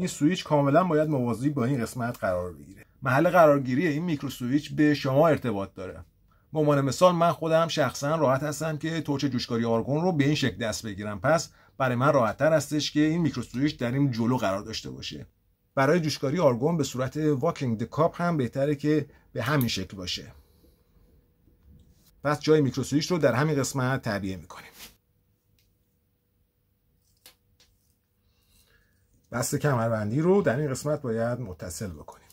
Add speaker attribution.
Speaker 1: این سویچ کاملا باید موازی با این قسمت قرار بگیره محل قرارگیری این میکرو سویچ به شما ارتباط داره به عنوان مثال من خودم شخصا راحت هستم که توچ جوشکاری آرگون رو به این شکل دست بگیرم پس برای من راحتتر هستش که این میکرو سویچ در این جلو قرار داشته باشه برای جوشکاری آرگون به صورت واکینگ د هم بهتره که به همین شکل باشه پس جای میکرو سویچ رو در همین قسمت تعبیه میکنیم بست کمربندی رو در این قسمت
Speaker 2: باید متصل بکنیم